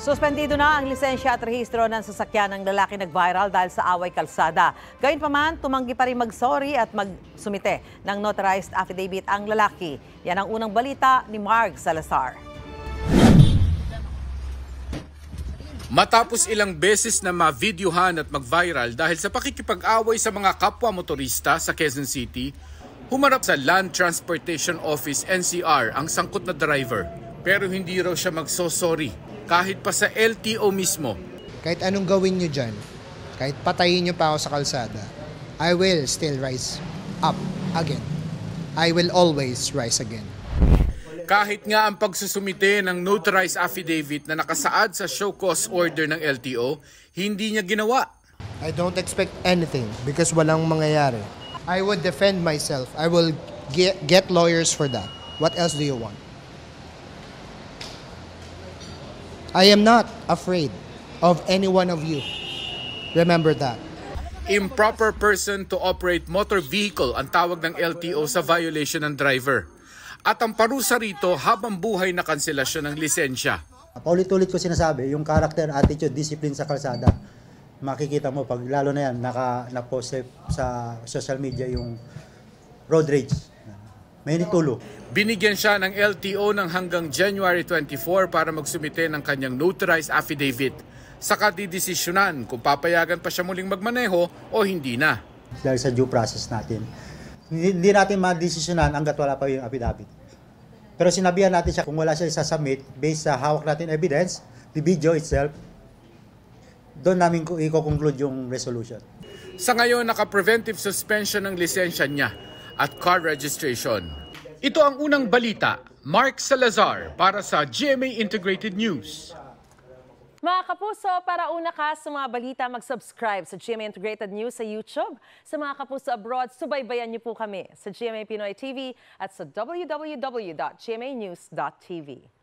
Suspendido na ang lisensya at rehistro ng sasakyan ng lalaki nag-viral dahil sa away kalsada. Gayunpaman, tumanggi pa rin mag-sorry at magsumite ng notarized affidavit ang lalaki. Yan ang unang balita ni Mark Salazar. Matapos ilang beses na ma-videohan at mag-viral dahil sa pakikipag-away sa mga kapwa motorista sa Quezon City, humarap sa Land Transportation Office NCR ang sangkot na driver pero hindi raw siya magsosorry kahit pa sa LTO mismo. Kahit anong gawin nyo dyan, kahit patayin nyo pa ako sa kalsada, I will still rise up again. I will always rise again. Kahit nga ang pagsusumite ng notarized affidavit na nakasaad sa show cause order ng LTO, hindi niya ginawa. I don't expect anything because walang mangyayari. I would defend myself. I will get, get lawyers for that. What else do you want? I am not afraid of any one of you. Remember that. Improper person to operate motor vehicle ang tawag ng LTO sa violation ng driver. At ang parusa rito habang buhay na kanselasyon ng lisensya. Paulit-ulit ko sinasabi, yung character, attitude, discipline sa kalsada, makikita mo pag lalo na yan, naka, na-post sa social media yung road rage Mahilig tulo. Binigyan siya ng LTO ng hanggang January 24 para magsumite ng kanyang notarized affidavit. Saka didesisyonan kung papayagan pa siya muling magmaneho o hindi na. Dahil sa due process natin, hindi, hindi natin madesisyonan hanggat wala pa yung affidavit. Pero sinabihan natin siya kung wala siya isasubmit based sa hawak natin evidence, the video itself, doon namin i-conclude yung resolution. Sa ngayon, naka-preventive suspension ng lisensya niya at car registration. Ito ang unang balita, Mark Salazar para sa GMA Integrated News. Mga kapuso, para una ka sa mga balita, mag-subscribe sa GMA Integrated News sa YouTube. Sa mga kapuso abroad, subaybayan niyo po kami sa GMA Pinoy TV at sa www.gmanews.tv.